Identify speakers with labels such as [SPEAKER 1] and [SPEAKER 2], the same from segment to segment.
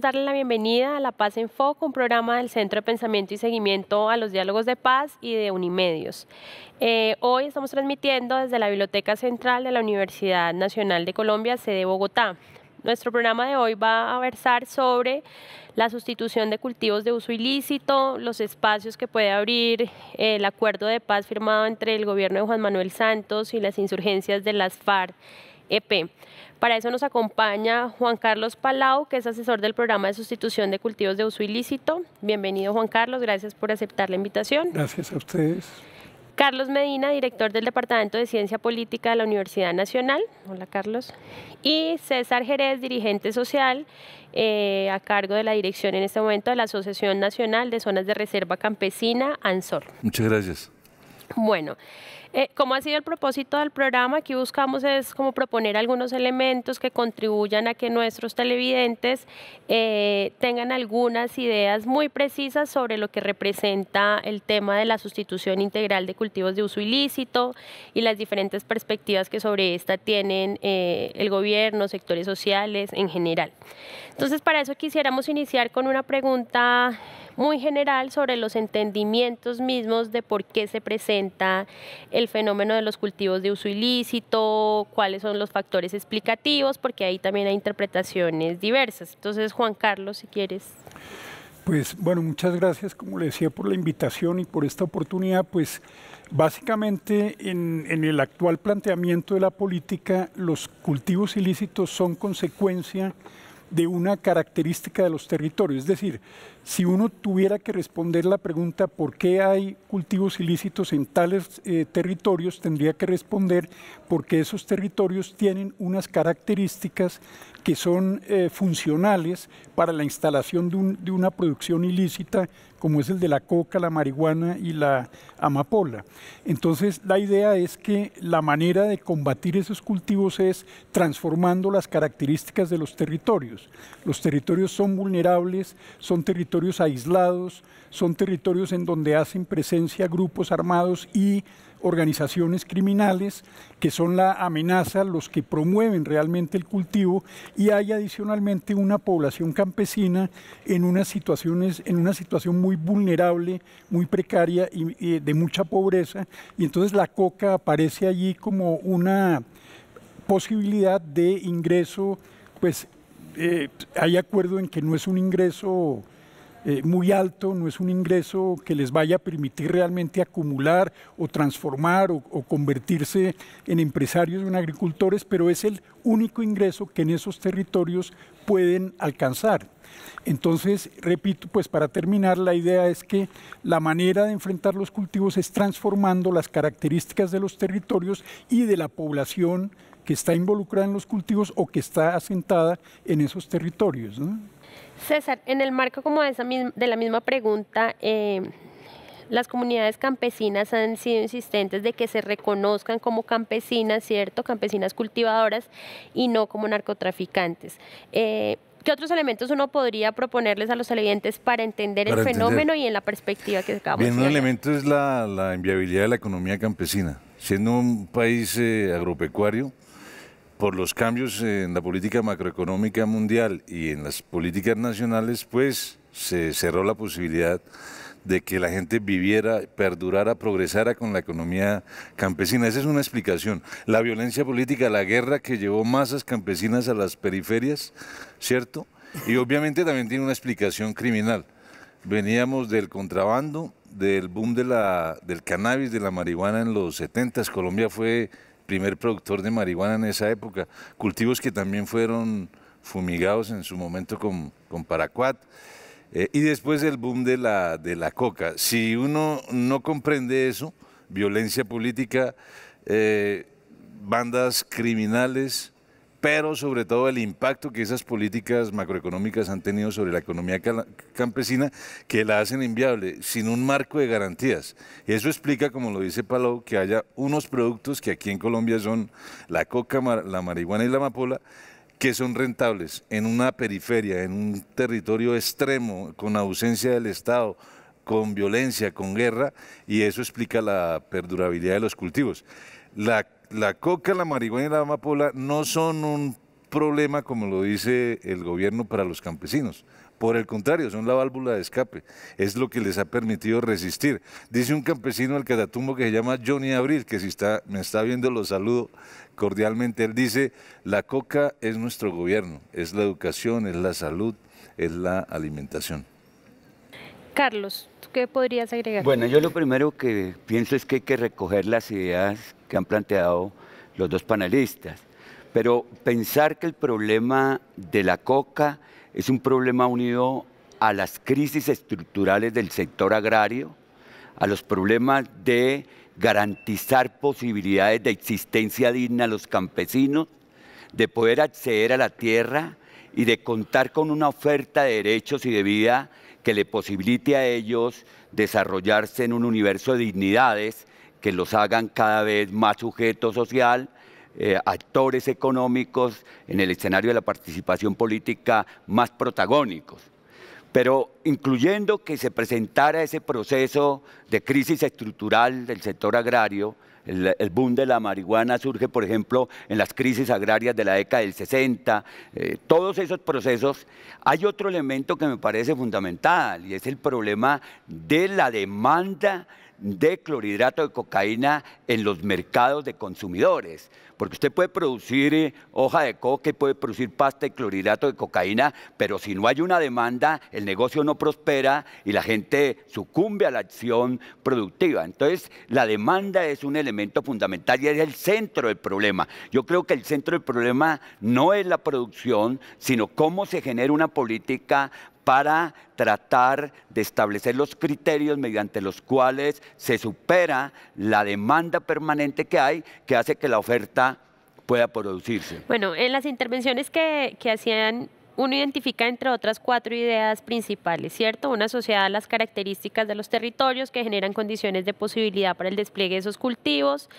[SPEAKER 1] darle la bienvenida a La Paz en Foco, un programa del Centro de Pensamiento y Seguimiento a los Diálogos de Paz y de Unimedios. Eh, hoy estamos transmitiendo desde la Biblioteca Central de la Universidad Nacional de Colombia, sede Bogotá. Nuestro programa de hoy va a versar sobre la sustitución de cultivos de uso ilícito, los espacios que puede abrir el acuerdo de paz firmado entre el gobierno de Juan Manuel Santos y las insurgencias de las FARC. EP. Para eso nos acompaña Juan Carlos Palau, que es asesor del programa de sustitución de cultivos de uso ilícito. Bienvenido Juan Carlos, gracias por aceptar la invitación.
[SPEAKER 2] Gracias a ustedes.
[SPEAKER 1] Carlos Medina, director del Departamento de Ciencia Política de la Universidad Nacional. Hola, Carlos. Y César Jerez, dirigente social eh, a cargo de la dirección en este momento de la Asociación Nacional de Zonas de Reserva Campesina, ANSOR. Muchas gracias. Bueno, eh, ¿Cómo ha sido el propósito del programa? Aquí buscamos es como proponer algunos elementos que contribuyan a que nuestros televidentes eh, tengan algunas ideas muy precisas sobre lo que representa el tema de la sustitución integral de cultivos de uso ilícito y las diferentes perspectivas que sobre esta tienen eh, el gobierno, sectores sociales en general. Entonces, para eso quisiéramos iniciar con una pregunta muy general sobre los entendimientos mismos de por qué se presenta el fenómeno de los cultivos de uso ilícito, cuáles son los factores explicativos, porque ahí también hay interpretaciones diversas. Entonces, Juan Carlos, si quieres.
[SPEAKER 2] Pues bueno, muchas gracias, como le decía, por la invitación y por esta oportunidad. Pues básicamente en, en, el actual planteamiento de la política, los cultivos ilícitos son consecuencia de una característica de los territorios. Es decir, si uno tuviera que responder la pregunta por qué hay cultivos ilícitos en tales eh, territorios, tendría que responder porque esos territorios tienen unas características que son eh, funcionales para la instalación de, una producción ilícita como es el de la coca, la marihuana y la amapola. Entonces la idea es que la manera de combatir esos cultivos es transformando las características de los territorios. Los territorios son vulnerables, son territorios aislados, son territorios en donde hacen presencia grupos armados y organizaciones criminales que son la amenaza, los que promueven realmente el cultivo y hay adicionalmente una población campesina en, unas situaciones, en una situación muy vulnerable, muy precaria y, de mucha pobreza y entonces la coca aparece allí como una posibilidad de ingreso, pues eh, hay acuerdo en que no es un ingreso eh, muy alto, no es un ingreso que les vaya a permitir realmente acumular o transformar o, convertirse en empresarios o en agricultores, pero es el único ingreso que en esos territorios pueden alcanzar. Entonces, repito, pues para terminar, la idea es que la manera de enfrentar los cultivos es transformando las características de los territorios y de la población que está involucrada en los cultivos o que está asentada en esos territorios.
[SPEAKER 1] César, en el marco como de, esa de la misma pregunta, em, las comunidades campesinas han sido insistentes de que se reconozcan como campesinas, ¿cierto? Campesinas cultivadoras y no como narcotraficantes. Eh, ¿Qué otros elementos uno podría proponerles a los televidentes para entender el fenómeno y en la perspectiva que acabamos de ver? un
[SPEAKER 3] elemento es la, la, inviabilidad de la economía campesina. Siendo un país eh, agropecuario, por los cambios en la política macroeconómica mundial y en las políticas nacionales, pues se cerró la posibilidad de que la gente viviera, perdurara, progresara con la economía campesina. Esa es una explicación. La violencia política, la guerra que llevó masas campesinas a las periferias, ¿cierto? Y obviamente también tiene una explicación criminal. Veníamos del contrabando, del boom de la, del cannabis, de la marihuana en los 70. Colombia fue primer productor de marihuana en esa época. Cultivos que también fueron fumigados en su momento con, con paracuat. Eh, y después el boom de la, de la coca. Si uno no comprende eso, violencia política, eh, bandas criminales, pero sobre todo el impacto que esas políticas macroeconómicas han tenido sobre la economía campesina, que la hacen inviable, sin un marco de garantías. Eso explica, como lo dice Palau, que haya unos productos que aquí en Colombia son la coca, la marihuana y la amapola, que son rentables en una periferia, en un territorio extremo, con ausencia del Estado, con violencia, con guerra, y eso explica la perdurabilidad de los cultivos. La la coca, la marihuana y la amapola no son un problema, como lo dice el gobierno, para los campesinos. Por el contrario, son la válvula de escape. Es lo que les ha permitido resistir. Dice un campesino del Catatumbo que se llama Johnny Abril, que si está, me está viendo lo saludo cordialmente. Él dice, la coca es nuestro gobierno, es la educación, es la salud, es la
[SPEAKER 4] alimentación.
[SPEAKER 1] Carlos, ¿qué podrías agregar? Bueno,
[SPEAKER 4] yo lo primero que pienso es que hay que recoger las ideas que han planteado los dos panelistas. Pero pensar que el problema de la coca es un problema unido a las crisis estructurales del sector agrario, a los problemas de garantizar posibilidades de existencia digna a los campesinos, de poder acceder a la tierra y de contar con una oferta de derechos y de vida que le posibilite a ellos desarrollarse en un universo de dignidades que los hagan cada vez más sujetos social, eh, actores económicos en el escenario de la participación política más protagónicos, pero incluyendo que se presentara ese proceso de crisis estructural del sector agrario, el, boom de la marihuana surge, por ejemplo, en las crisis agrarias de la década del 60, eh, todos esos procesos. Hay otro elemento que me parece fundamental y es el problema de la demanda de clorhidrato de cocaína en los mercados de consumidores, porque usted puede producir eh, hoja de coca y puede producir pasta de clorhidrato de cocaína, pero si no hay una demanda, el negocio no prospera y la gente sucumbe a la acción productiva. Entonces, la demanda es un elemento fundamental y es el centro del problema. Yo creo que el centro del problema no es la producción, sino cómo se genera una política para tratar de establecer los criterios mediante los cuales se supera la demanda permanente que hay, que hace que la oferta pueda producirse.
[SPEAKER 1] Bueno, en las intervenciones que, hacían uno identifica, entre otras, cuatro ideas principales, ¿cierto? Una asociada a las características de los territorios que generan condiciones de posibilidad para el despliegue de esos cultivos.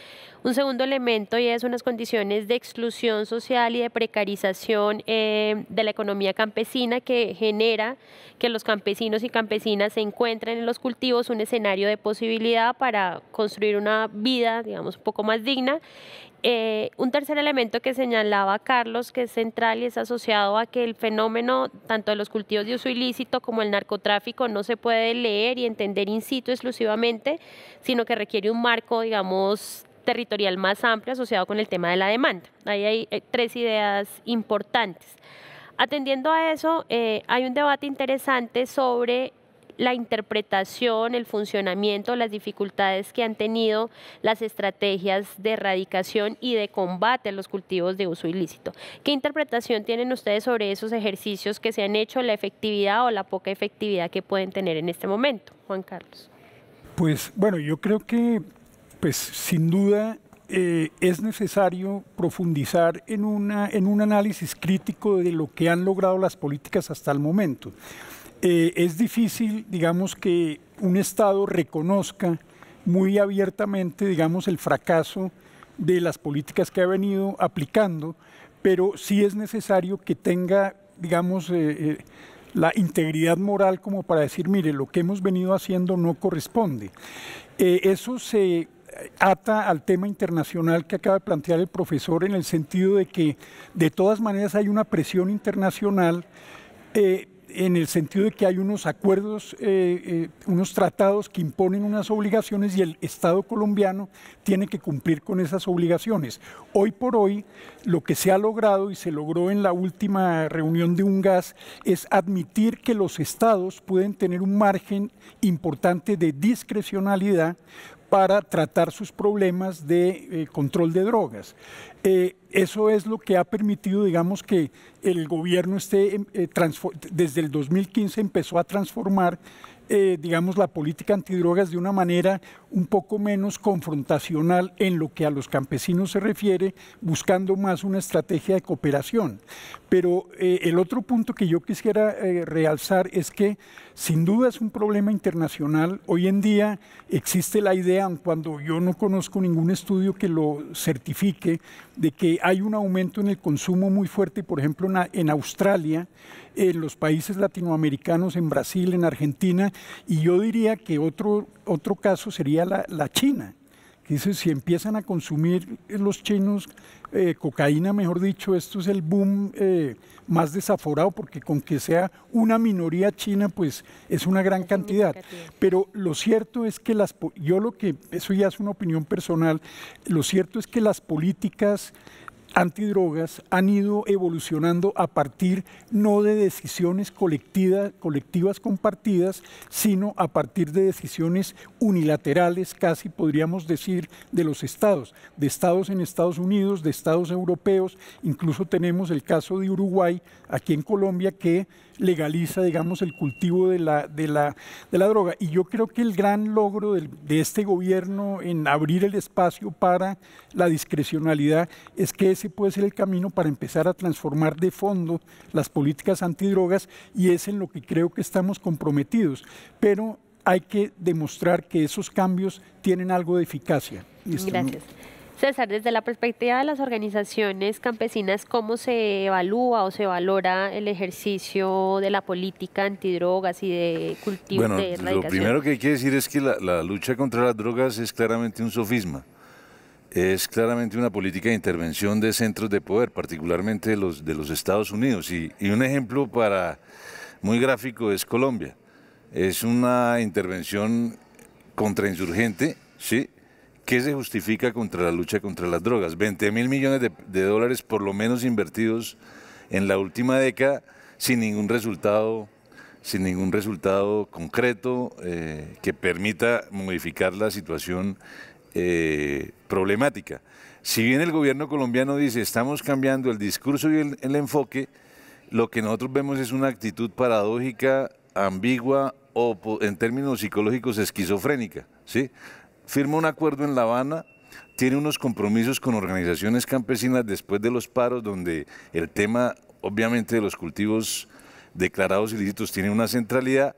[SPEAKER 1] Un segundo elemento y es unas condiciones de exclusión social y de precarización eh, de la economía campesina que genera que los campesinos y campesinas se encuentren en los cultivos un escenario de posibilidad para construir una vida, digamos, un poco más digna. Eh, un tercer elemento que señalaba Carlos, que es central y es asociado a que el fenómeno tanto de los cultivos de uso ilícito como el narcotráfico no se puede leer y entender in situ exclusivamente, sino que requiere un marco, digamos, territorial más amplio asociado con el tema de la demanda. Ahí hay eh, tres ideas importantes. Atendiendo a eso, eh, hay un debate interesante sobre la interpretación, el funcionamiento, las dificultades que han tenido las estrategias de erradicación y de combate a los cultivos de uso ilícito. ¿Qué interpretación tienen ustedes sobre esos ejercicios que se han hecho, la efectividad o la poca efectividad que pueden tener en este momento, Juan Carlos?
[SPEAKER 2] Pues bueno, yo creo que pues sin duda eh, es necesario profundizar en, una, en un análisis crítico de lo que han logrado las políticas hasta el momento. Eh, es difícil, digamos, que un Estado reconozca muy abiertamente, digamos, el fracaso de las políticas que ha venido aplicando, pero sí es necesario que tenga, digamos, eh, eh, la integridad moral como para decir, mire, lo que hemos venido haciendo no corresponde. eso se ata al tema internacional que acaba de plantear el profesor en el sentido de que de todas maneras hay una presión internacional en el sentido de que hay unos acuerdos, eh, eh, unos tratados que imponen unas obligaciones y el Estado colombiano tiene que cumplir con esas obligaciones. Hoy por hoy, lo que se ha logrado y se logró en la última reunión de UNGAS es admitir que los Estados pueden tener un margen importante de discrecionalidad para tratar sus problemas de eh, control de drogas. Eh, eso es lo que ha permitido, digamos, que el gobierno esté, em, eh, desde el 2015 empezó a transformar eh, digamos, la política antidrogas de una manera un poco menos confrontacional en lo que a los campesinos se refiere, buscando más una estrategia de cooperación. Pero eh, el otro punto que yo quisiera eh, realzar es que sin duda es un problema internacional. Hoy en día existe la idea, cuando yo no conozco ningún estudio que lo certifique, de que hay un aumento en el consumo muy fuerte, por ejemplo, en Australia en los países latinoamericanos, en Brasil, en Argentina, y yo diría que otro, otro caso sería la, China. Que si empiezan a consumir los chinos eh, cocaína, mejor dicho, esto es el boom eh, más desaforado, porque con que sea una minoría china, pues es una gran cantidad. Pero lo cierto es que las, yo lo que, eso ya es una opinión personal, lo cierto es que las políticas antidrogas han ido evolucionando a partir no de decisiones colectivas, colectivas compartidas, sino a partir de decisiones unilaterales, casi podríamos decir, de los estados, de estados en Estados Unidos, de estados europeos, incluso tenemos el caso de Uruguay, aquí en Colombia, que legaliza, digamos, el cultivo de la, droga. Y yo creo que el gran logro de este gobierno en abrir el espacio para la discrecionalidad es que es puede ser el camino para empezar a transformar de fondo las políticas antidrogas y es en lo que creo que estamos comprometidos. Pero hay que demostrar que esos cambios tienen algo de eficacia. Gracias.
[SPEAKER 1] César, desde la perspectiva de las organizaciones campesinas, ¿cómo se evalúa o se valora el ejercicio de la política antidrogas y de cultivo bueno, de erradicación? Lo primero
[SPEAKER 3] que hay que decir es que la lucha contra las drogas es claramente un sofisma es claramente una política de intervención de centros de poder, particularmente de los, de los Estados Unidos. Y, un ejemplo para muy gráfico es Colombia. Es una intervención contrainsurgente, ¿sí? que se justifica contra la lucha contra las drogas. 20 mil millones de, dólares por lo menos invertidos en la última década sin ningún resultado sin ningún resultado concreto eh, que permita modificar la situación eh, problemática. Si bien el gobierno colombiano dice estamos cambiando el discurso y el, enfoque, lo que nosotros vemos es una actitud paradójica, ambigua o en términos psicológicos esquizofrénica. ¿sí? Firma un acuerdo en La Habana, tiene unos compromisos con organizaciones campesinas después de los paros donde el tema obviamente de los cultivos declarados ilícitos tiene una centralidad,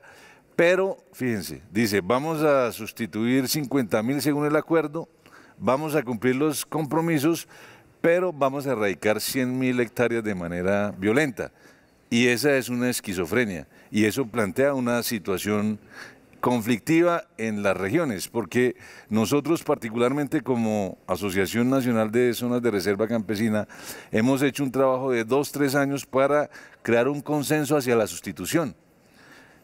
[SPEAKER 3] pero, fíjense, dice, vamos a sustituir 50 mil según el acuerdo, vamos a cumplir los compromisos, pero vamos a erradicar 100 mil hectáreas de manera violenta. Y esa es una esquizofrenia. Y eso plantea una situación conflictiva en las regiones, porque nosotros particularmente como Asociación Nacional de Zonas de Reserva Campesina hemos hecho un trabajo de dos, tres años para crear un consenso hacia la sustitución.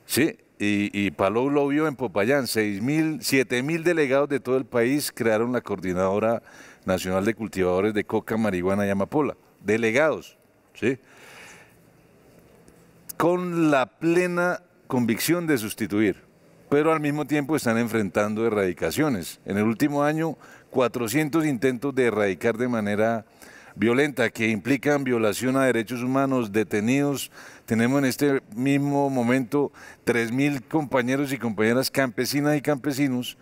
[SPEAKER 3] ¿Sí? y, Palo Palou lo vio en Popayán, 6.000, mil delegados de todo el país crearon la Coordinadora Nacional de Cultivadores de Coca, Marihuana y Amapola. Delegados, ¿sí? Con la plena convicción de sustituir, pero al mismo tiempo están enfrentando erradicaciones. En el último año, 400 intentos de erradicar de manera violenta que implican violación a derechos humanos, detenidos. Tenemos en este mismo momento 3.000 compañeros y compañeras campesinas y campesinos,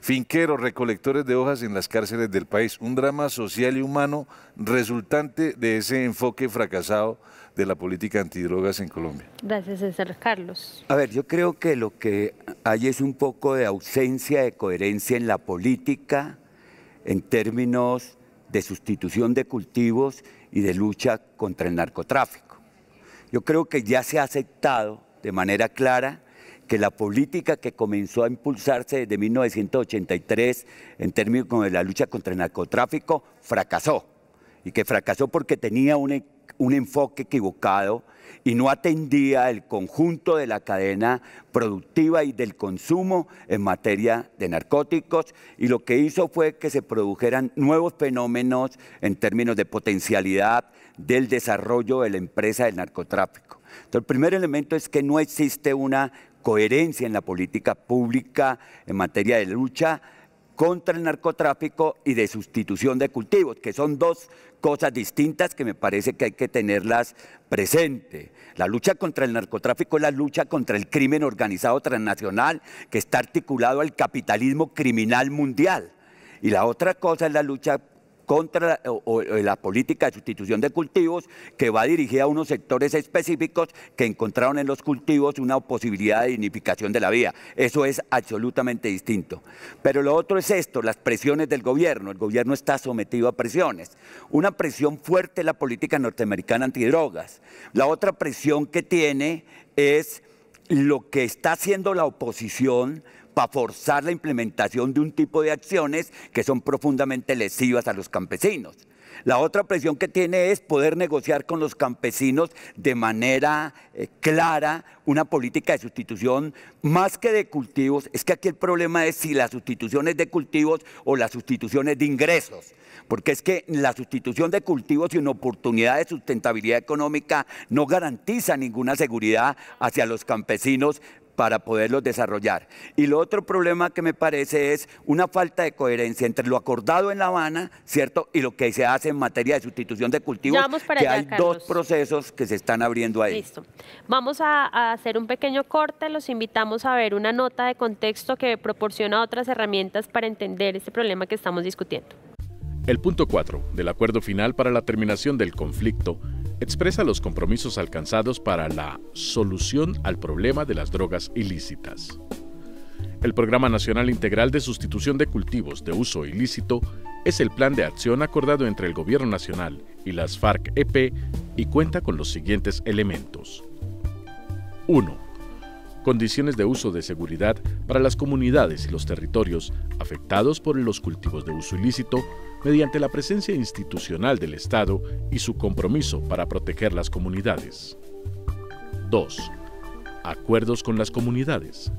[SPEAKER 3] finqueros, recolectores de hojas en las cárceles del país. Un drama social y humano resultante
[SPEAKER 4] de ese enfoque fracasado de la política antidrogas en Colombia.
[SPEAKER 1] Gracias, César Carlos.
[SPEAKER 4] A ver, yo creo que lo que hay es un poco de ausencia de coherencia en la política en términos de sustitución de cultivos y de lucha contra el narcotráfico. Yo creo que ya se ha aceptado de manera clara que la política que comenzó a impulsarse desde 1983 en términos de la lucha contra el narcotráfico fracasó y que fracasó porque tenía un un enfoque equivocado y no atendía el conjunto de la cadena productiva y del consumo en materia de narcóticos y lo que hizo fue que se produjeran nuevos fenómenos en términos de potencialidad del desarrollo de la empresa del narcotráfico. Entonces, el primer elemento es que no existe una coherencia en la política pública en materia de lucha contra el narcotráfico y de sustitución de cultivos, que son dos cosas distintas que me parece que hay que tenerlas presente. La lucha contra el narcotráfico es la lucha contra el crimen organizado transnacional que está articulado al capitalismo criminal mundial. Y la otra cosa es la lucha contra eh, la política de sustitución de cultivos que va dirigida a unos sectores específicos que encontraron en los cultivos una posibilidad de dignificación de la vía, Eso es absolutamente distinto. Pero lo otro es esto, las presiones del gobierno. El gobierno está sometido a presiones. Una presión fuerte es la política norteamericana antidrogas. La otra presión que tiene es lo que está haciendo la oposición para forzar la implementación de un tipo de acciones que son profundamente lesivas a los campesinos. La otra presión que tiene es poder negociar con los campesinos de manera eh, clara una política de sustitución más que de cultivos. Es que aquí el problema es si las sustituciones de cultivos o las sustituciones de ingresos. Porque es que la sustitución de cultivos una oportunidad de sustentabilidad económica no garantiza ninguna seguridad hacia los campesinos para poderlos desarrollar. Y lo otro problema que me parece es una falta de coherencia entre lo acordado en La Habana, ¿cierto? Y lo que se hace en materia de sustitución de cultivos, para que hay dos procesos que se están abriendo ahí. Listo.
[SPEAKER 1] Vamos a, a hacer un pequeño corte, los invitamos a ver una nota de contexto que proporciona otras herramientas para entender este problema que estamos discutiendo.
[SPEAKER 5] El punto 4 del acuerdo final para la terminación del conflicto expresa los compromisos alcanzados para la solución al problema de las drogas ilícitas. El Programa Nacional Integral de Sustitución de Cultivos de Uso Ilícito es el plan de acción acordado entre el Gobierno Nacional y las FARC-EP y cuenta con los siguientes elementos. 1. Condiciones de uso de seguridad para las comunidades y los territorios afectados por los cultivos de uso ilícito mediante la presencia institucional del Estado y su compromiso para proteger las comunidades. 2. Acuerdos con las comunidades.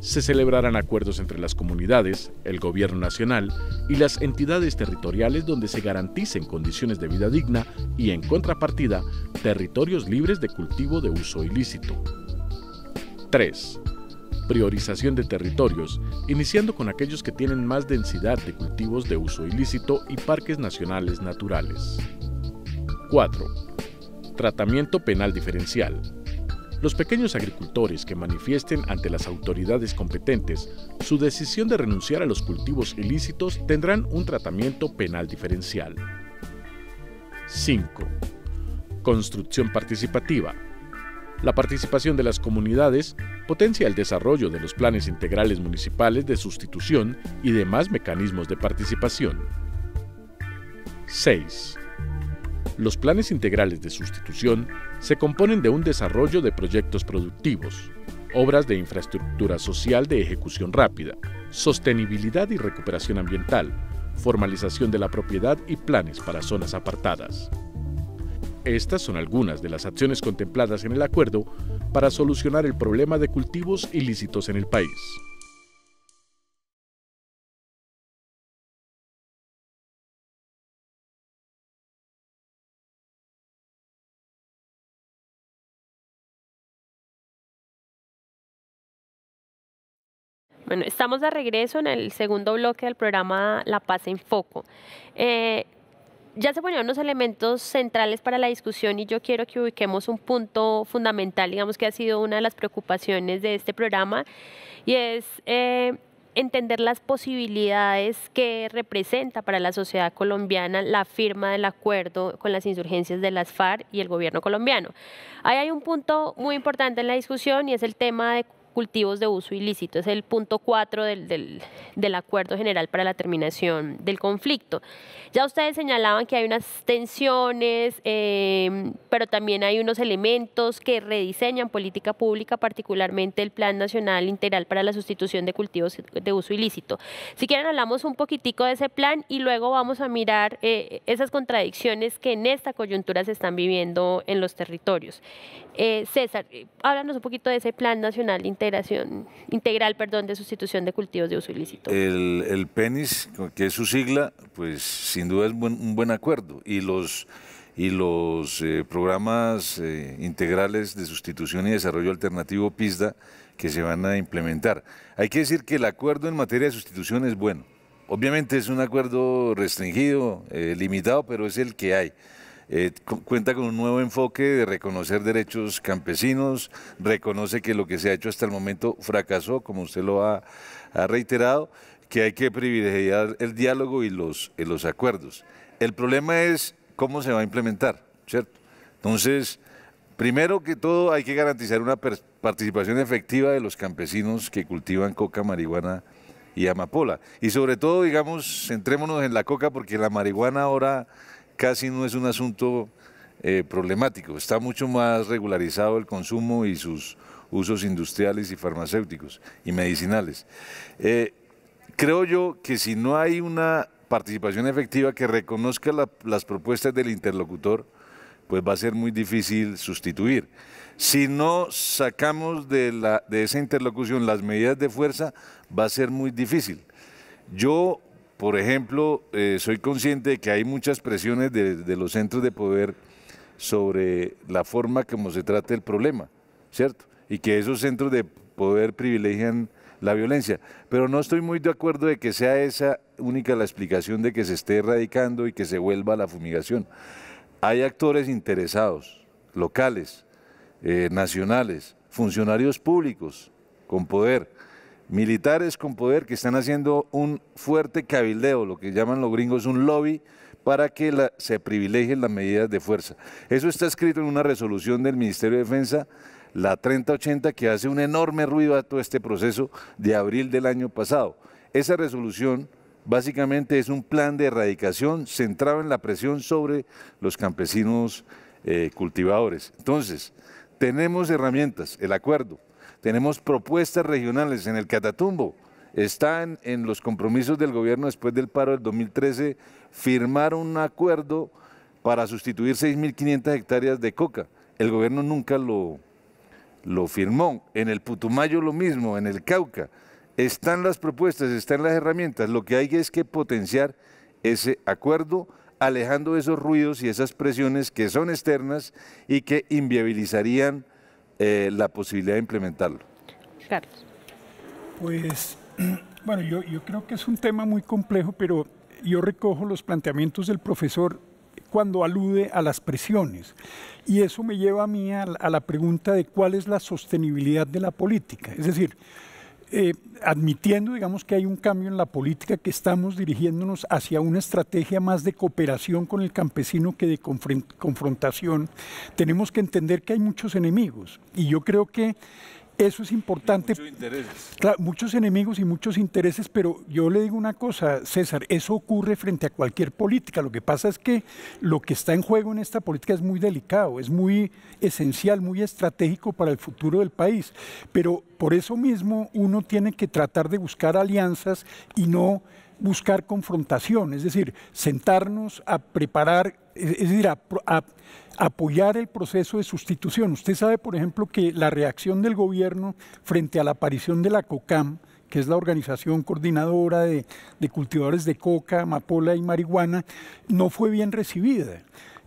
[SPEAKER 5] Se celebrarán acuerdos entre las comunidades, el Gobierno Nacional y las entidades territoriales donde se garanticen condiciones de vida digna y, en contrapartida, territorios libres de cultivo de uso ilícito. 3 priorización de territorios, iniciando con aquellos que tienen más densidad de cultivos de uso ilícito y parques nacionales naturales. 4. Tratamiento penal diferencial. Los pequeños agricultores que manifiesten ante las autoridades competentes su decisión de renunciar a los cultivos ilícitos tendrán un tratamiento penal diferencial. 5. Construcción participativa. La participación de las comunidades potencia el desarrollo de los planes integrales municipales de sustitución y demás mecanismos de participación. 6. Los planes integrales de sustitución se componen de un desarrollo de proyectos productivos, obras de infraestructura social de ejecución rápida, sostenibilidad y recuperación ambiental, formalización de la propiedad y planes para zonas apartadas. Estas son algunas de las acciones contempladas en el acuerdo para solucionar el problema de cultivos ilícitos en el país.
[SPEAKER 1] Bueno, estamos de regreso en el segundo bloque del programa La Paz en Foco. Eh, ya se ponían unos elementos centrales para la discusión y yo quiero que ubiquemos un punto fundamental, digamos que ha sido una de las preocupaciones de este programa, y es eh, entender las posibilidades que representa para la sociedad colombiana la firma del acuerdo con las insurgencias de las FARC y el gobierno colombiano. Ahí hay un punto muy importante en la discusión y es el tema de cultivos de uso ilícito. Es el punto 4 del, Acuerdo General para la Terminación del Conflicto. Ya ustedes señalaban que hay unas tensiones, em, pero también hay unos elementos que rediseñan política pública, particularmente el Plan Nacional Integral para la Sustitución de Cultivos de Uso Ilícito. Si quieren, hablamos un poquitico de ese plan y luego vamos a mirar eh, esas contradicciones que en esta coyuntura se están viviendo en los territorios. Eh, César, háblanos un poquito de ese Plan Nacional Integral integración, integral perdón, de sustitución de cultivos de uso ilícito.
[SPEAKER 3] El, el PENIS, que es su sigla, pues sin duda es un buen acuerdo. Y los, y los eh, programas eh, integrales de sustitución y desarrollo alternativo PISDA que se van a implementar. Hay que decir que el acuerdo en materia de sustitución es bueno. Obviamente es un acuerdo restringido, eh, limitado, pero es el que hay. Eh, cuenta con un nuevo enfoque de reconocer derechos campesinos, reconoce que lo que se ha hecho hasta el momento fracasó, como usted lo ha, reiterado, que hay que privilegiar el diálogo y los, y los acuerdos. El problema es cómo se va a implementar, ¿cierto? Entonces, primero que todo hay que garantizar una participación efectiva de los campesinos que cultivan coca, marihuana y amapola. Y sobre todo, digamos, centrémonos en la coca porque la marihuana ahora casi no es un asunto eh, problemático. Está mucho más regularizado el consumo y sus usos industriales y farmacéuticos y medicinales. Eh, creo yo que si no hay una participación efectiva que reconozca las propuestas del interlocutor, pues va a ser muy difícil sustituir. Si no sacamos de, de esa interlocución las medidas de fuerza, va a ser muy difícil. Yo por ejemplo, eh, soy consciente de que hay muchas presiones de, los centros de poder sobre la forma como se trata el problema, ¿cierto? Y que esos centros de poder privilegian la violencia. Pero no estoy muy de acuerdo de que sea esa única la explicación de que se esté erradicando y que se vuelva a la fumigación. Hay actores interesados, locales, eh, nacionales, funcionarios públicos con poder militares con poder que están haciendo un fuerte cabildeo, lo que llaman los gringos un lobby, para que se privilegien las medidas de fuerza. Eso está escrito en una resolución del Ministerio de Defensa, la 3080, que hace un enorme ruido a todo este proceso de abril del año pasado. Esa resolución básicamente es un plan de erradicación centrado en la presión sobre los campesinos eh, cultivadores. Entonces, tenemos herramientas, el acuerdo, tenemos propuestas regionales en el Catatumbo. Están en los compromisos del gobierno después del paro del 2013 firmar un acuerdo para sustituir 6.500 hectáreas de coca. El gobierno nunca lo, lo firmó. En el Putumayo lo mismo, en el Cauca. Están las propuestas, están las herramientas. Lo que hay es que potenciar ese acuerdo, alejando esos ruidos y esas presiones que son externas y que inviabilizarían eh, la posibilidad de implementarlo.
[SPEAKER 1] Carlos.
[SPEAKER 2] Pues, bueno, yo, yo creo que es un tema muy complejo, pero yo recojo los planteamientos del profesor cuando alude a las presiones. Y eso me lleva a mí a, la pregunta de cuál es la sostenibilidad de la política. Es decir, eh, admitiendo, digamos, que hay un cambio en la política, que estamos dirigiéndonos hacia una estrategia más de cooperación con el campesino que de confrontación, tenemos que entender que hay muchos enemigos. Y yo creo que eso es importante. Muchos muchos enemigos y muchos intereses, pero yo le digo una cosa, César, eso ocurre frente a cualquier política. Lo que pasa es que lo que está en juego en esta política es muy delicado, es muy esencial, muy estratégico para el futuro del país. Pero por eso mismo uno tiene que tratar de buscar alianzas y no buscar confrontación, es decir, sentarnos a preparar, es decir, a, apoyar el proceso de sustitución. Usted sabe, por ejemplo, que la reacción del gobierno frente a la aparición de la COCAM, que es la organización coordinadora de, de cultivadores de coca, amapola y marihuana, no fue bien recibida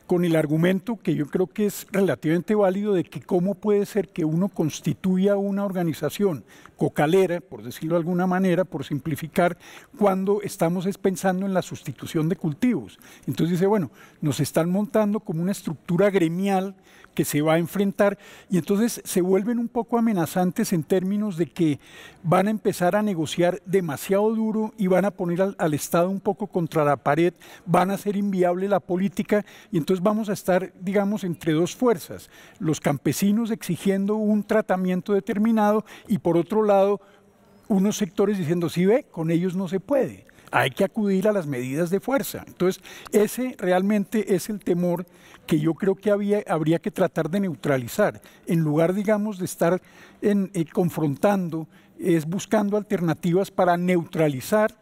[SPEAKER 2] con el argumento que yo creo que es relativamente válido de que cómo puede ser que uno constituya una organización cocalera, por decirlo de alguna manera, por simplificar, cuando estamos pensando en la sustitución de cultivos. Entonces dice, bueno, nos están montando como una estructura gremial que se va a enfrentar y entonces se vuelven un poco amenazantes en términos de que van a empezar a negociar demasiado duro y van a poner al, Estado un poco contra la pared, van a hacer inviable la política y entonces vamos a estar, digamos, entre dos fuerzas, los campesinos exigiendo un tratamiento determinado y por otro lado unos sectores diciendo, sí ve, con ellos no se puede, hay que acudir a las medidas de fuerza. Entonces ese realmente es el temor que yo creo que habría que tratar de neutralizar, en lugar, digamos, de estar en, eh, confrontando, es buscando alternativas para neutralizar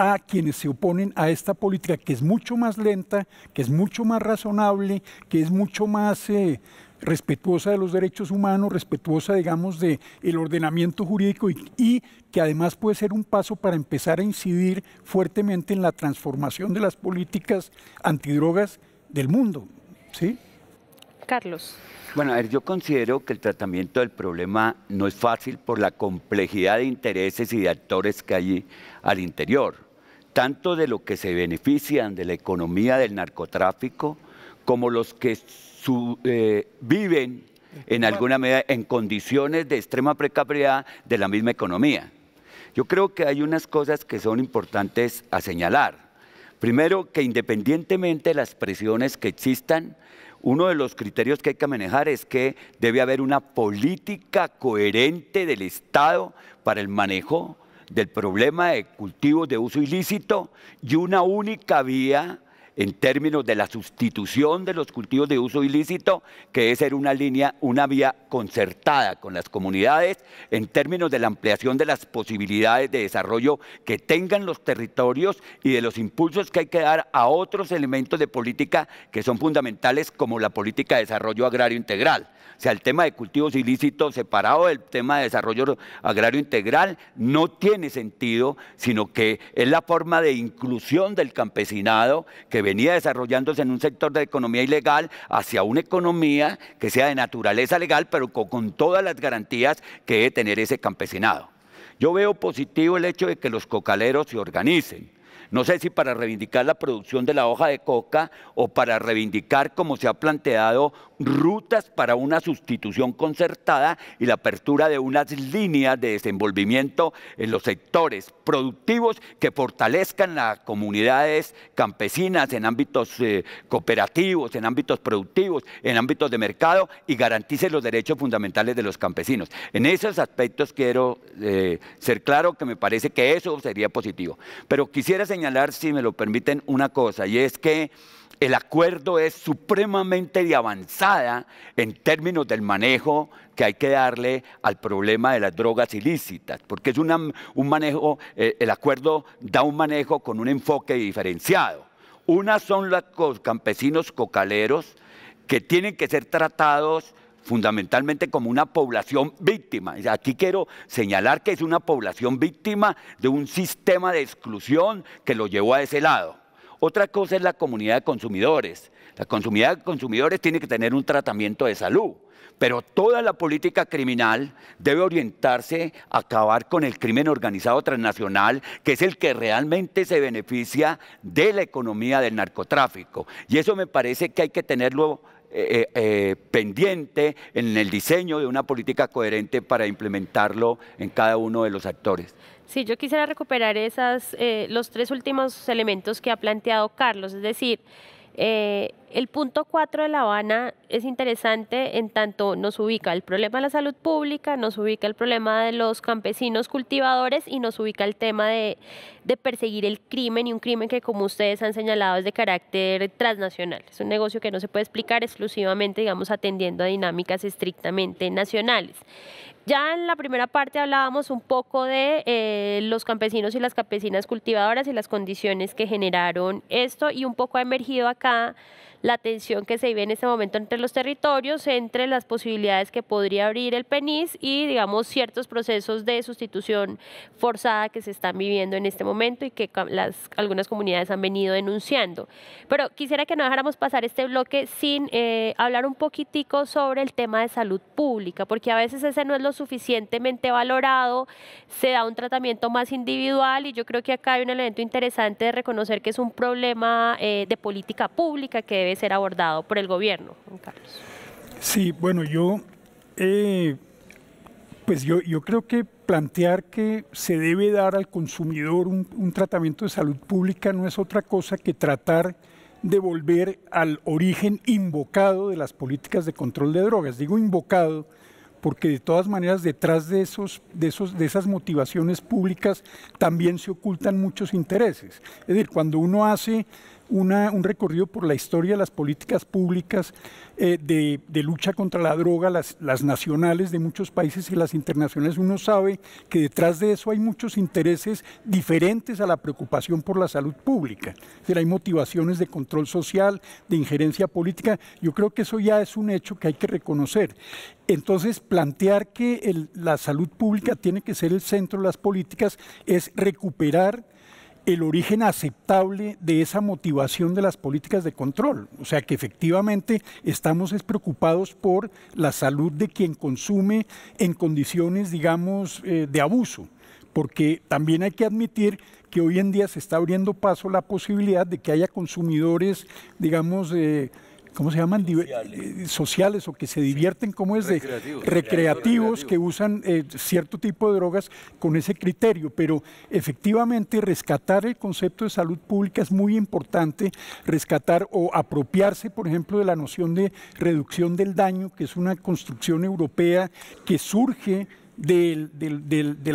[SPEAKER 2] a quienes se oponen a esta política que es mucho más lenta, que es mucho más razonable, que es mucho más eh, respetuosa de los derechos humanos, respetuosa, digamos, del el ordenamiento jurídico y, que además puede ser un paso para empezar a incidir fuertemente en la transformación de las políticas antidrogas del mundo.
[SPEAKER 1] Carlos.
[SPEAKER 4] Bueno, a ver, yo considero que el tratamiento del problema no es fácil por la complejidad de intereses y de actores que hay al interior tanto de los que se benefician de la economía del narcotráfico como los que eh, viven en alguna medida en condiciones de extrema precariedad de la misma economía. Yo creo que hay unas cosas que son importantes a señalar. Primero, que independientemente de las presiones que existan, uno de los criterios que hay que manejar es que debe haber una política coherente del Estado para el manejo del problema de cultivos de uso ilícito y una única vía en términos de la sustitución de los cultivos de uso ilícito, que es ser una línea, una vía concertada con las comunidades, en términos de la ampliación de las posibilidades de desarrollo que tengan los territorios y de los impulsos que hay que dar a otros elementos de política que son fundamentales como la política de desarrollo agrario integral. O sea, el tema de cultivos ilícitos separado del tema de desarrollo agrario integral no tiene sentido, sino que es la forma de inclusión del campesinado que venía desarrollándose en un sector de economía ilegal hacia una economía que sea de naturaleza legal, pero con, todas las garantías que debe tener ese campesinado. Yo veo positivo el hecho de que los cocaleros se organicen no sé si para reivindicar la producción de la hoja de coca o para reivindicar, como se ha planteado, rutas para una sustitución concertada y la apertura de unas líneas de desenvolvimiento en los sectores productivos que fortalezcan las comunidades campesinas en ámbitos eh, cooperativos, en ámbitos productivos, en ámbitos de mercado y garantice los derechos fundamentales de los campesinos. En esos aspectos quiero eh, ser claro que me parece que eso sería positivo. Pero quisiera señalar, si me lo permiten, una cosa, y es que el acuerdo es supremamente de avanzada en términos del manejo que hay que darle al problema de las drogas ilícitas, porque es una, un manejo, eh, el acuerdo da un manejo con un enfoque diferenciado. Una son los campesinos cocaleros que tienen que ser tratados fundamentalmente como una población víctima. Aquí quiero señalar que es una población víctima de un sistema de exclusión que lo llevó a ese lado. Otra cosa es la comunidad de consumidores. La comunidad de consumidores tiene que tener un tratamiento de salud, pero toda la política criminal debe orientarse a acabar con el crimen organizado transnacional, que es el que realmente se beneficia de la economía del narcotráfico. Y eso me parece que hay que tenerlo eh, eh, eh, pendiente en el diseño de una política coherente para implementarlo en cada uno de los actores.
[SPEAKER 1] Sí, yo quisiera recuperar esas, los tres últimos elementos que ha planteado Carlos, es decir, eh, el punto 4 de La Habana es interesante en tanto nos ubica el problema de la salud pública, nos ubica el problema de los campesinos cultivadores y nos ubica el tema de, de perseguir el crimen y un crimen que como ustedes han señalado es de carácter transnacional. Es un negocio que no se puede explicar exclusivamente, digamos, atendiendo a dinámicas estrictamente nacionales. Ya en la primera parte hablábamos un poco de eh, los campesinos y las campesinas cultivadoras y las condiciones que generaron esto y un poco ha emergido acá la tensión que se vive en este momento entre los territorios, entre las posibilidades que podría abrir el PENIS y, digamos, ciertos procesos de sustitución forzada que se están viviendo en este momento y que las, algunas comunidades han venido denunciando. Pero quisiera que no dejáramos pasar este bloque sin eh, hablar un poquitico sobre el tema de salud pública, porque a veces ese no es lo suficientemente valorado, se da un tratamiento más individual y yo creo que acá hay un elemento interesante de reconocer que es un problema eh, de política pública que debe ser abordado por el gobierno, Carlos.
[SPEAKER 2] Sí, bueno, yo, eh, pues yo, creo que plantear que se debe dar al consumidor un, un, tratamiento de salud pública no es otra cosa que tratar de volver al origen invocado de las políticas de control de drogas. Digo invocado porque de todas maneras detrás de, esos, de, esos, de esas motivaciones públicas también se ocultan muchos intereses. Es decir, cuando uno hace un recorrido por la historia de las políticas públicas eh, de, lucha contra la droga, las, nacionales de muchos países y las internacionales, uno sabe que detrás de eso hay muchos intereses diferentes a la preocupación por la salud pública. hay motivaciones de control social, de injerencia política. Yo creo que eso ya es un hecho que hay que reconocer. Entonces, plantear que la salud pública tiene que ser el centro de las políticas es recuperar el origen aceptable de esa motivación de las políticas de control. O sea que efectivamente estamos preocupados por la salud de quien consume en condiciones, digamos, eh, de abuso. Porque también hay que admitir que hoy en día se está abriendo paso la posibilidad de que haya consumidores, digamos, de... ¿cómo se llaman? Eh, sociales, o que se divierten, ¿cómo es? Recreativos, de, recreativos que usan eh, cierto tipo de drogas con ese criterio. Pero efectivamente rescatar el concepto de salud pública es muy importante, rescatar o apropiarse, por ejemplo, de la noción de reducción del daño, que es una construcción europea que surge de,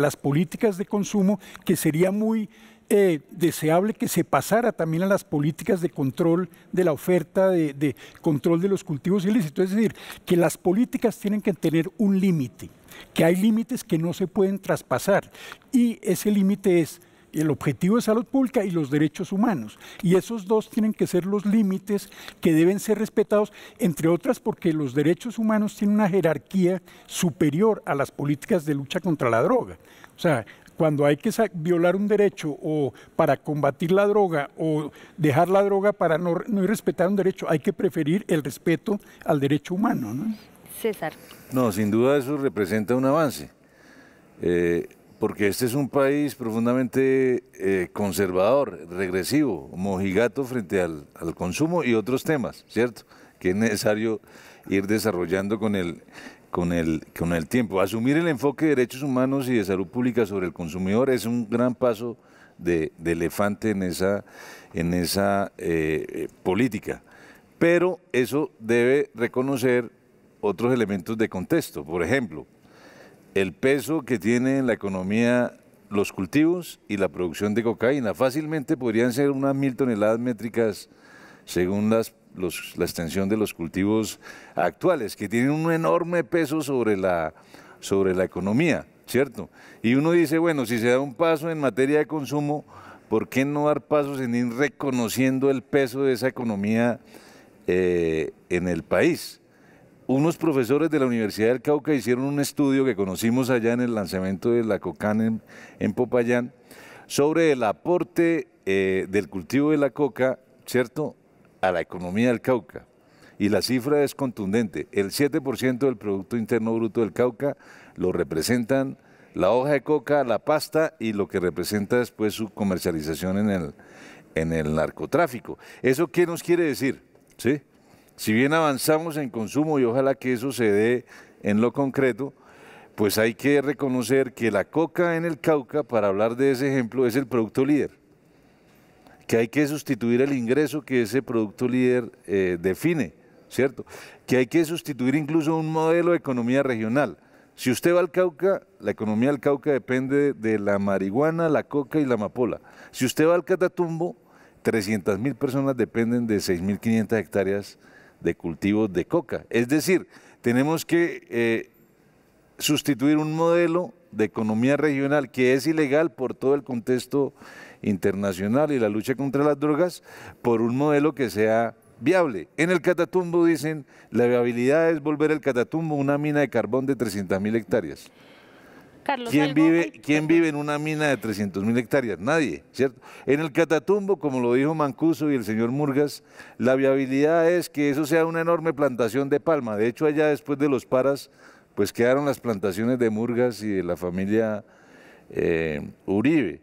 [SPEAKER 2] las políticas de consumo que sería muy eh, deseable que se pasara también a las políticas de control de la oferta, de, de control de los cultivos ilícitos. Es decir, que las políticas tienen que tener un límite, que hay límites que no se pueden traspasar. Y ese límite es el objetivo de salud pública y los derechos humanos. Y esos dos tienen que ser los límites que deben ser respetados, entre otras porque los derechos humanos tienen una jerarquía superior a las políticas de lucha contra la droga. O sea, cuando hay que violar un derecho o para combatir la droga o dejar la droga para no, no respetar un derecho, hay que preferir el respeto al derecho humano. ¿no?
[SPEAKER 1] César.
[SPEAKER 3] No, sin duda eso representa un avance, eh, porque este es un país profundamente eh, conservador, regresivo, mojigato frente al, al consumo y otros temas, ¿cierto? Que es necesario ir desarrollando con el con el, con el tiempo. Asumir el enfoque de derechos humanos y de salud pública sobre el consumidor es un gran paso de, elefante en esa, en esa eh, eh, política. Pero eso debe reconocer otros elementos de contexto. Por ejemplo, el peso que tiene en la economía los cultivos y la producción de cocaína. Fácilmente podrían ser unas mil toneladas métricas según las la extensión de los cultivos actuales, que tienen un enorme peso sobre la, sobre la economía, ¿cierto? Y uno dice, bueno, si se da un paso en materia de consumo, ¿por qué no dar pasos en ir reconociendo el peso de esa economía eh, en el país? Unos profesores de la Universidad del Cauca hicieron un estudio que conocimos allá en el lanzamiento de la COCAN en, Popayán sobre el aporte eh, del cultivo de la coca, ¿cierto?, a la economía del Cauca. Y la cifra es contundente. El 7% del Producto Interno Bruto del Cauca lo representan la hoja de coca, la pasta y lo que representa después su comercialización en el, en el narcotráfico. ¿Eso qué nos quiere decir? Si bien avanzamos en consumo y ojalá que eso se dé en lo concreto, pues hay que reconocer que la coca en el Cauca, para hablar de ese ejemplo, es el producto líder que hay que sustituir el ingreso que ese producto líder eh, define, ¿cierto? Que hay que sustituir incluso un modelo de economía regional. Si usted va al Cauca, la economía del Cauca depende de la marihuana, la coca y la amapola. Si usted va al Catatumbo, 300.000 mil personas dependen de 6.500 hectáreas de cultivos de coca. Es decir, tenemos que eh, sustituir un modelo de economía regional, que es ilegal por todo el contexto internacional y la lucha contra las drogas, por un modelo que sea viable. En el Catatumbo dicen, la viabilidad es volver el Catatumbo una mina de carbón de 300.000 hectáreas. ¿Quién, vive, ¿Quién vive en una mina de 300.000 hectáreas? Nadie, ¿cierto? En el Catatumbo, como lo dijo Mancuso y el señor Murgas, la viabilidad es que eso sea una enorme plantación de palma. De hecho, allá después de los paras pues quedaron las plantaciones de Murgas y de la familia eh, Uribe.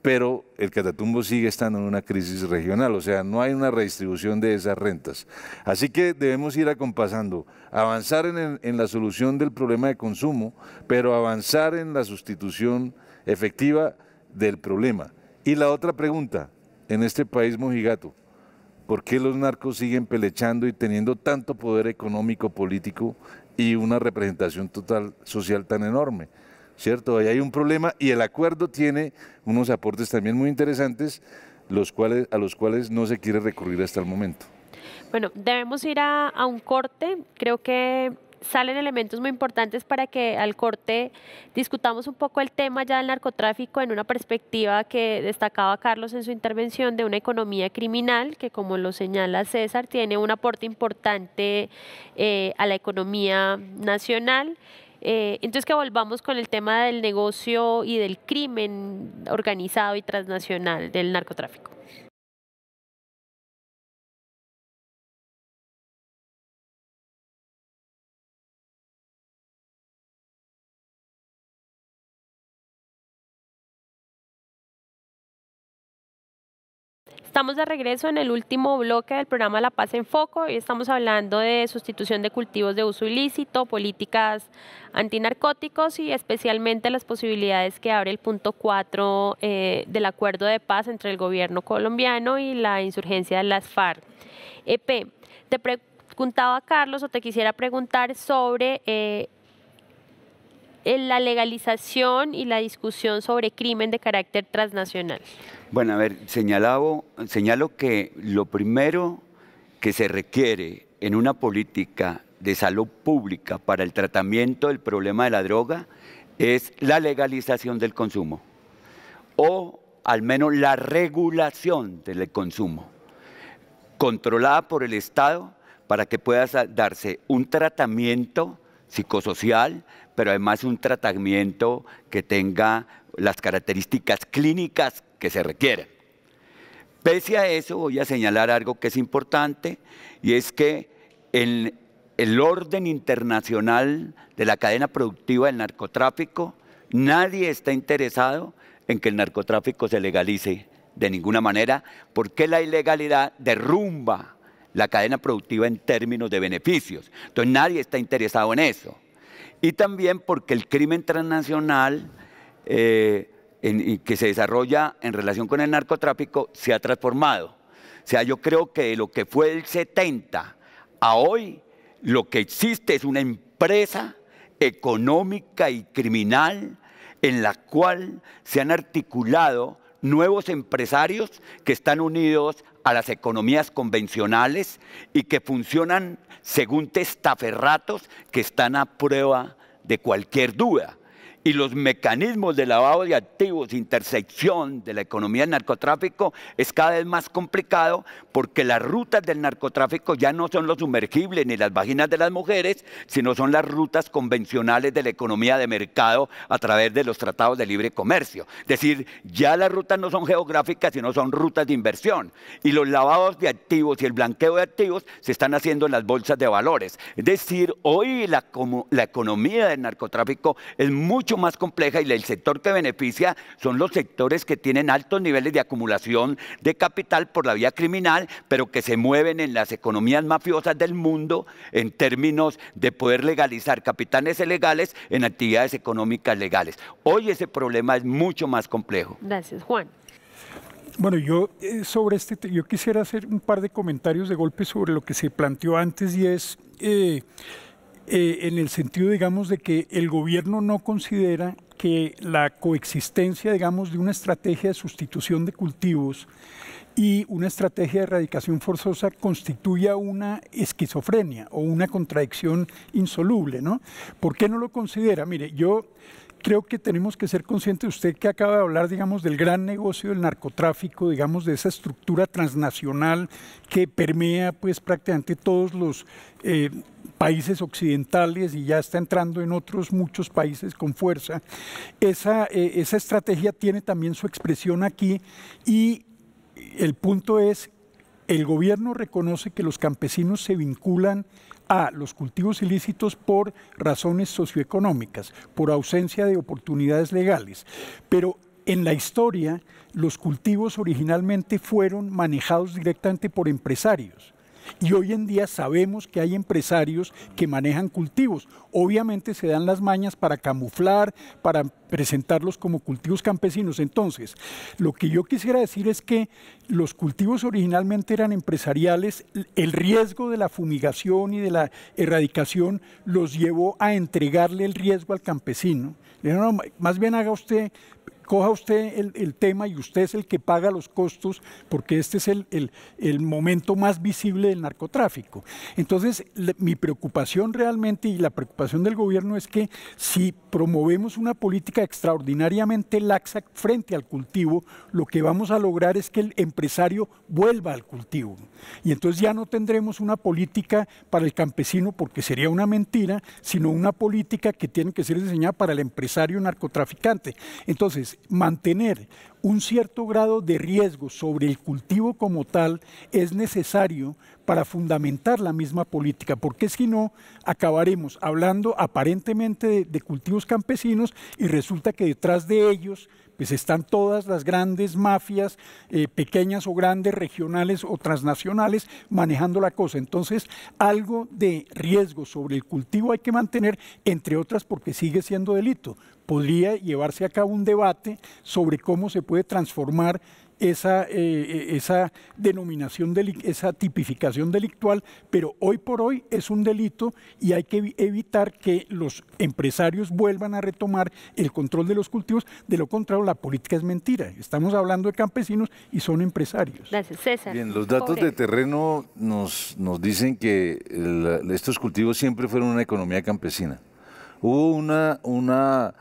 [SPEAKER 3] Pero el Catatumbo sigue estando en una crisis regional, o sea, no hay una redistribución de esas rentas. Así que debemos ir acompasando, avanzar en, en la solución del problema de consumo, pero avanzar en la sustitución efectiva del problema. Y la otra pregunta, en este país mojigato, ¿por qué los narcos siguen pelechando y teniendo tanto poder económico, político y una representación total social tan enorme. ¿Cierto? Ahí hay un problema y el acuerdo tiene unos aportes también muy interesantes los cuales, a los cuales no se quiere recurrir hasta el momento.
[SPEAKER 1] Bueno, debemos ir a, a un corte. Creo que salen elementos muy importantes para que al corte discutamos un poco el tema ya del narcotráfico en una perspectiva que destacaba Carlos en su intervención de una economía criminal que, como lo señala César, tiene un aporte importante eh, a la economía nacional. Eh, entonces que volvamos con el tema del negocio y del crimen organizado y transnacional del narcotráfico. Estamos de regreso en el último bloque del programa La Paz en Foco y estamos hablando de sustitución de cultivos de uso ilícito, políticas antinarcóticos y especialmente las posibilidades que abre el punto 4 eh, del acuerdo de paz entre el gobierno colombiano y la insurgencia de las FARC. EP, te preguntaba Carlos o te quisiera preguntar sobre... Eh, en eh, la legalización y la discusión sobre crimen de carácter transnacional?
[SPEAKER 4] Bueno, a ver, señalado, señalo que lo primero que se requiere en una política de salud pública para el tratamiento del problema de la droga es la legalización del consumo o al menos la regulación del consumo, controlada por el Estado para que pueda darse un tratamiento psicosocial, pero además un tratamiento que tenga las características clínicas que se requieren. Pese a eso, voy a señalar algo que es importante y es que en el orden internacional de la cadena productiva del narcotráfico, nadie está interesado en que el narcotráfico se legalice de ninguna manera, porque la ilegalidad derrumba la cadena productiva en términos de beneficios. Entonces nadie está interesado en eso y también porque el crimen transnacional eh, que se desarrolla en relación con el narcotráfico se ha transformado. O sea, yo creo que de lo que fue el 70 a hoy, lo que existe es una empresa económica y criminal en la cual se han articulado nuevos empresarios que están unidos a las economías convencionales y que funcionan según testaferratos que están a prueba de cualquier duda y los mecanismos de lavado de activos, intersección de la economía del narcotráfico es cada vez más complicado porque las rutas del narcotráfico ya no son los sumergibles ni las vaginas de las mujeres, sino son las rutas convencionales de la economía de mercado a través de los tratados de libre comercio. Es decir, ya las rutas no son geográficas, sino son rutas de inversión. Y los lavados de activos y el blanqueo de activos se están haciendo en las bolsas de valores. Es decir, hoy la, la economía del narcotráfico es mucho más compleja y el sector que beneficia son los sectores que tienen altos niveles de acumulación de capital por la vía criminal, pero que se mueven en las economías mafiosas del mundo en términos de poder legalizar capitales ilegales en actividades económicas legales. Hoy ese problema es mucho más complejo.
[SPEAKER 1] Gracias, Juan. Bueno, yo
[SPEAKER 2] eh, sobre este, yo quisiera hacer un par de comentarios de golpe sobre lo que se planteó antes y es eh, eh, en el sentido, digamos, de que el gobierno no considera que la coexistencia, digamos, de una estrategia de sustitución de cultivos y una estrategia de erradicación forzosa constituya una esquizofrenia o una contradicción insoluble, ¿no? ¿Por qué no lo considera? Mire, yo creo que tenemos que ser conscientes, usted que acaba de hablar, digamos, del gran negocio del narcotráfico, digamos, de esa estructura transnacional que permea, pues, prácticamente todos los eh, países occidentales y ya está entrando en otros muchos países con fuerza. Esa, eh, esa estrategia tiene también su expresión aquí y el punto es, el gobierno reconoce que los campesinos se vinculan a, los cultivos ilícitos por razones socioeconómicas, por ausencia de oportunidades legales. Pero en la historia, los cultivos originalmente fueron manejados directamente por empresarios y hoy en día sabemos que hay empresarios que manejan cultivos. Obviamente se dan las mañas para camuflar, para presentarlos como cultivos campesinos. Entonces, lo que yo quisiera decir es que los cultivos originalmente eran empresariales, el riesgo de la fumigación y de la erradicación los llevó a entregarle el riesgo al campesino. más bien haga usted coja usted el, tema y usted es el que paga los costos porque este es el, momento más visible del narcotráfico. Entonces, mi preocupación realmente y la preocupación del gobierno es que si promovemos una política extraordinariamente laxa frente al cultivo, lo que vamos a lograr es que el empresario vuelva al cultivo. Y entonces ya no tendremos una política para el campesino porque sería una mentira, sino una política que tiene que ser diseñada para el empresario narcotraficante. Entonces, mantener un cierto grado de riesgo sobre el cultivo como tal es necesario para fundamentar la misma política, porque si no, acabaremos hablando aparentemente de, cultivos campesinos y resulta que detrás de ellos pues están todas las grandes mafias, eh, pequeñas o grandes, regionales o transnacionales, manejando la cosa. Entonces, algo de riesgo sobre el cultivo hay que mantener, entre otras porque sigue siendo delito podría llevarse a cabo un debate sobre cómo se puede transformar esa, eh, eh, esa denominación, esa tipificación delictual, pero hoy por hoy es un delito y hay que evitar que los empresarios vuelvan a retomar el control de los cultivos, de lo contrario la política es mentira. Estamos hablando de campesinos y son
[SPEAKER 1] empresarios. Gracias, César. Bien, los datos de
[SPEAKER 3] terreno nos, nos dicen que estos cultivos siempre fueron una economía campesina. Hubo una... una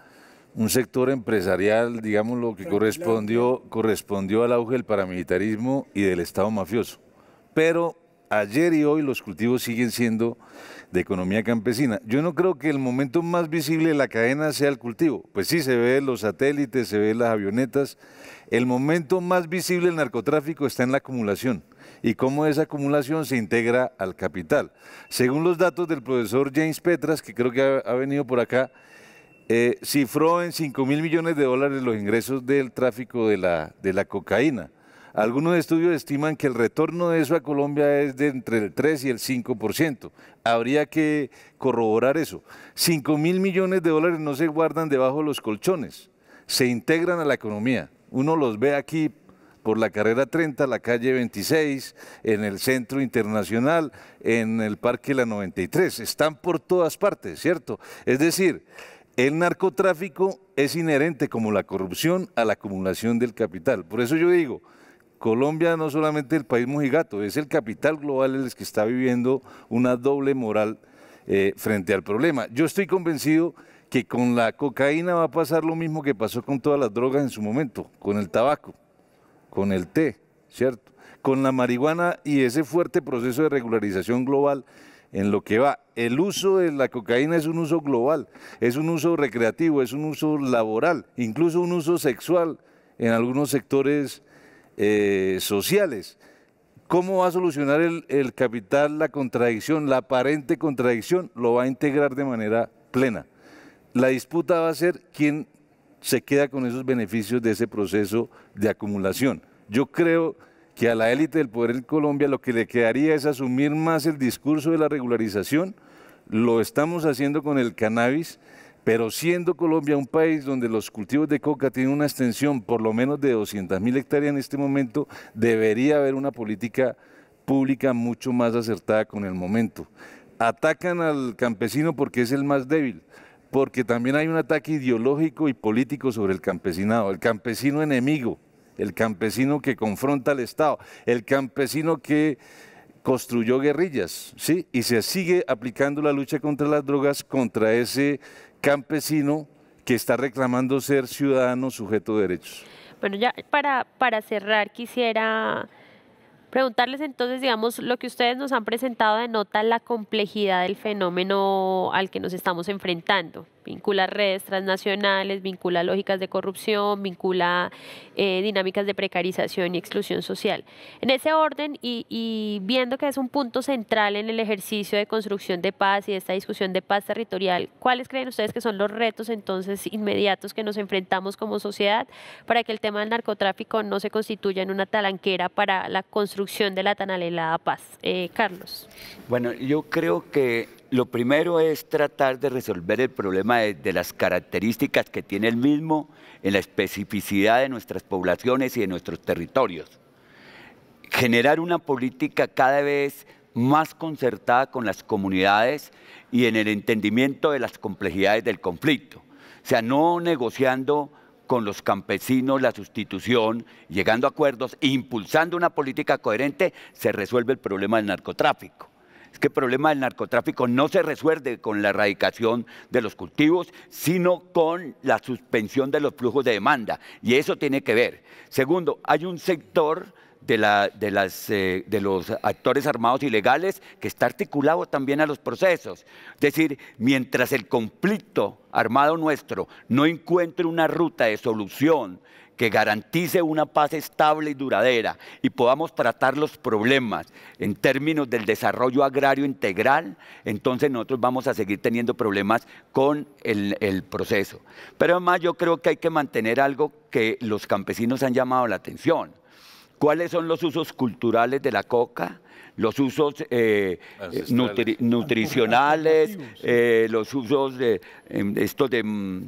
[SPEAKER 3] un sector empresarial, digamos, lo que correspondió, correspondió al auge del paramilitarismo y del Estado mafioso. Pero ayer y hoy los cultivos siguen siendo de economía campesina. Yo no creo que el momento más visible de la cadena sea el cultivo. Pues sí, se ve los satélites, se ven las avionetas. El momento más visible del narcotráfico está en la acumulación y cómo esa acumulación se integra al capital. Según los datos del profesor James Petras, que creo que ha venido por acá, eh, cifró en 5 mil millones de dólares los ingresos del tráfico de la, de la cocaína. Algunos estudios estiman que el retorno de eso a Colombia es de entre el 3 y el 5%. Habría que corroborar eso. 5 mil millones de dólares no se guardan debajo de los colchones, se integran a la economía. Uno los ve aquí por la carrera 30, la calle 26, en el Centro Internacional, en el Parque La 93. Están por todas partes, ¿cierto? Es decir, el narcotráfico es inherente como la corrupción a la acumulación del capital. Por eso yo digo, Colombia no solamente el país mojigato, es el capital global el que está viviendo una doble moral eh, frente al problema. Yo estoy convencido que con la cocaína va a pasar lo mismo que pasó con todas las drogas en su momento, con el tabaco, con el té, ¿cierto? Con la marihuana y ese fuerte proceso de regularización global en lo que va. El uso de la cocaína es un uso global, es un uso recreativo, es un uso laboral, incluso un uso sexual en algunos sectores eh, sociales. ¿Cómo va a solucionar el, el, capital la contradicción, la aparente contradicción? Lo va a integrar de manera plena. La disputa va a ser quién se queda con esos beneficios de ese proceso de acumulación. Yo creo que a la élite del poder en Colombia lo que le quedaría es asumir más el discurso de la regularización. Lo estamos haciendo con el cannabis, pero siendo Colombia un país donde los cultivos de coca tienen una extensión por lo menos de mil hectáreas en este momento, debería haber una política pública mucho más acertada con el momento. Atacan al campesino porque es el más débil porque también hay un ataque ideológico y político sobre el campesinado, el campesino enemigo, el campesino que confronta al Estado, el campesino que construyó guerrillas, ¿sí? Y se sigue aplicando la lucha contra las drogas contra ese campesino que está reclamando ser ciudadano sujeto de derechos.
[SPEAKER 1] Bueno, ya para, para cerrar quisiera Preguntarles entonces, digamos, lo que ustedes nos han presentado denota la complejidad del fenómeno al que nos estamos enfrentando. Vincula redes transnacionales, vincula lógicas de corrupción, vincula eh, dinámicas de precarización y exclusión social. En ese orden y, viendo que es un punto central en el ejercicio de construcción de paz y esta discusión de paz territorial, ¿cuáles creen ustedes que son los retos entonces inmediatos que nos enfrentamos como sociedad para que el tema del narcotráfico no se constituya en una talanquera para la construcción de la tan la paz. Eh, Carlos.
[SPEAKER 4] Bueno, yo creo que lo primero es tratar de resolver el problema de, de, las características que tiene el mismo en la especificidad de nuestras poblaciones y de nuestros territorios. Generar una política cada vez más concertada con las comunidades y en el entendimiento de las complejidades del conflicto. O sea, no negociando con los campesinos la sustitución, llegando a acuerdos, impulsando una política coherente, se resuelve el problema del narcotráfico. Es que el problema del narcotráfico no se resuelve con la erradicación de los cultivos, sino con la suspensión de los flujos de demanda. Y eso tiene que ver. Segundo, hay un sector de, las, eh, de los actores armados ilegales que está articulado también a los procesos. Es decir, mientras el conflicto armado nuestro no encuentre una ruta de solución que garantice una paz estable y duradera y podamos tratar los problemas en términos del desarrollo agrario integral, entonces nosotros vamos a seguir teniendo problemas con el, proceso. Pero además yo creo que hay que mantener algo que los campesinos han llamado la atención. ¿Cuáles son los usos culturales de la coca? Los usos eh, eh, nutricionales, eh, los usos de, em, esto de mm,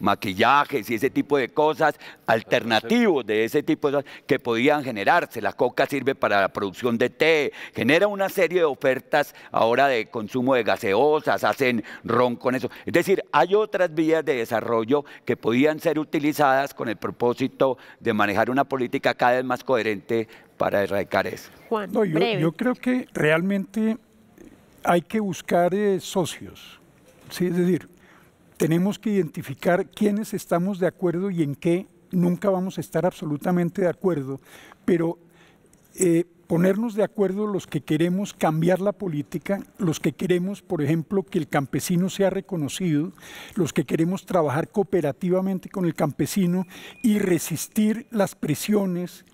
[SPEAKER 4] maquillajes y ese tipo de cosas, alternativos de ese tipo que podían generarse. La coca sirve para la producción de té, genera una serie de ofertas ahora de consumo de gaseosas, hacen ron con eso. Es decir, hay otras vías de desarrollo que podían ser utilizadas con el propósito de manejar una política cada vez más coherente para erradicar eso. Juan,
[SPEAKER 2] yo, creo que realmente hay que buscar eh, socios. Sí, es decir, tenemos que identificar quiénes estamos de acuerdo y en qué nunca vamos a estar absolutamente de acuerdo, pero eh, ponernos de acuerdo los que queremos cambiar la política, los que queremos, por ejemplo, que el campesino sea reconocido, los que queremos trabajar cooperativamente con el campesino y resistir las presiones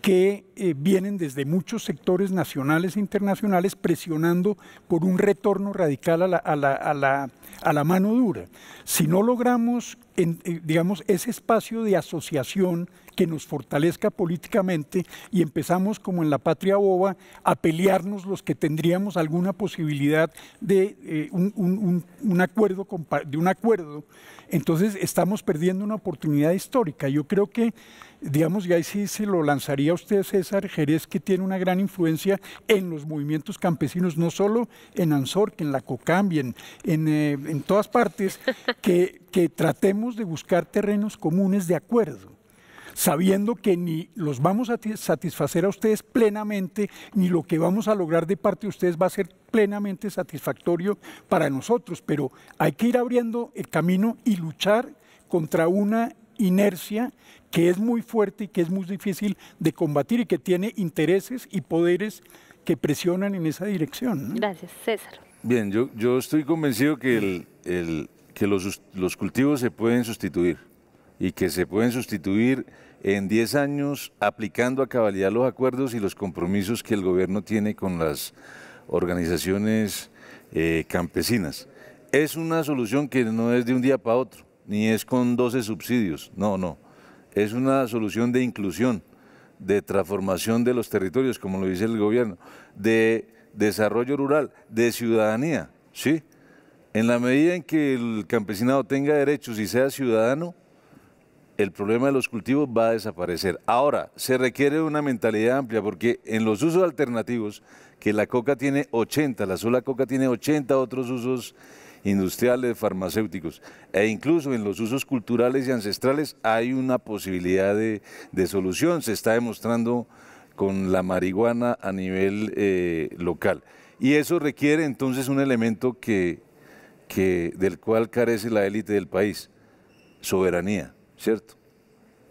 [SPEAKER 2] que eh, vienen desde muchos sectores nacionales e internacionales presionando por un retorno radical a la, mano dura. Si no logramos, en, eh, digamos, ese espacio de asociación que nos fortalezca políticamente y empezamos como en la patria boba a pelearnos los que tendríamos alguna posibilidad de eh, un, acuerdo de un acuerdo entonces estamos perdiendo una oportunidad histórica yo creo que digamos y ahí sí se lo lanzaría a usted César Jerez que tiene una gran influencia en los movimientos campesinos no solo en Anzor, que en la Cocambia eh, en, todas partes que tratemos de buscar terrenos comunes de acuerdo sabiendo que ni los vamos a satisfacer a ustedes plenamente, ni lo que vamos a lograr de parte de ustedes va a ser plenamente satisfactorio para nosotros, pero hay que ir abriendo el camino y luchar contra una inercia que es muy fuerte y que es muy difícil de combatir y que tiene intereses y poderes que presionan en esa dirección.
[SPEAKER 1] Gracias, César.
[SPEAKER 3] Bien, yo, yo estoy convencido que, que los cultivos se pueden sustituir y que se pueden sustituir en 10 años aplicando a cabalidad los acuerdos y los compromisos que el gobierno tiene con las organizaciones eh, campesinas. Es una solución que no es de un día para otro, ni es con 12 subsidios, no, no. Es una solución de inclusión, de transformación de los territorios, como lo dice el gobierno, de desarrollo rural, de ciudadanía, ¿sí? En la medida en que el campesinado tenga derechos y sea ciudadano, el problema de los cultivos va a desaparecer. Ahora, se requiere una mentalidad amplia porque en los usos alternativos, que la coca tiene 80, la sola coca tiene 80 otros usos industriales, farmacéuticos, e incluso en los usos culturales y ancestrales hay una posibilidad de, solución, se está demostrando con la marihuana a nivel eh, local. Y eso requiere entonces un elemento que, del cual carece la élite del país, soberanía. ¿cierto?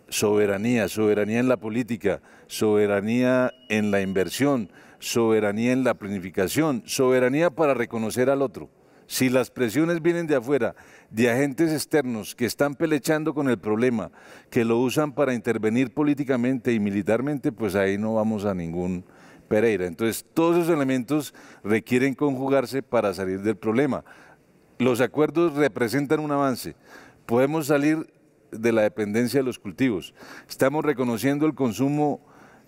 [SPEAKER 3] Soberanía, soberanía en la política, soberanía en la inversión, soberanía en la planificación, soberanía para reconocer al otro. Si las presiones vienen de afuera, de agentes externos que están pelechando con el problema, que lo usan para intervenir políticamente y militarmente, pues ahí no vamos a ningún Pereira. Entonces, todos esos elementos requieren conjugarse para salir del problema. Los acuerdos representan un avance. Podemos salir de la dependencia de los cultivos. Estamos reconociendo el consumo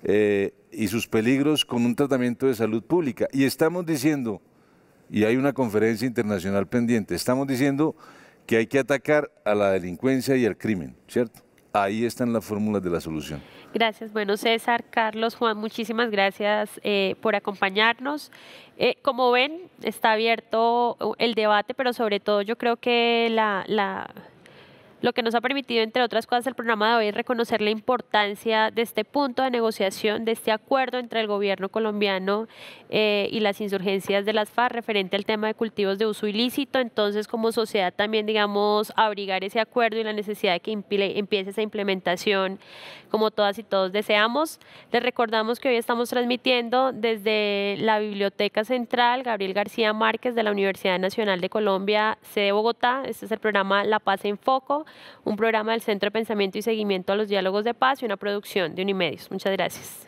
[SPEAKER 3] eh, y sus peligros con un tratamiento de salud pública. Y estamos diciendo, y hay una conferencia internacional pendiente, estamos diciendo que hay que atacar a la delincuencia y al crimen, ¿cierto? Ahí están las fórmulas de la solución.
[SPEAKER 1] Gracias. Bueno, César, Carlos, Juan, muchísimas gracias eh, por acompañarnos. Eh, como ven, está abierto el debate, pero sobre todo yo creo que la lo que nos ha permitido, entre otras cosas, el programa de hoy es reconocer la importancia de este punto de negociación, de este acuerdo entre el gobierno colombiano eh, y las insurgencias de las FARC referente al tema de cultivos de uso ilícito. Entonces, como sociedad también, digamos, abrigar ese acuerdo y la necesidad de que empiece esa implementación como todas y todos deseamos. Les recordamos que hoy estamos transmitiendo desde la Biblioteca Central Gabriel García Márquez de la Universidad Nacional de Colombia, sede Bogotá. Este es el programa La Paz en Foco un programa del Centro de Pensamiento y Seguimiento a los Diálogos de Paz y una producción de Unimedios. Muchas gracias.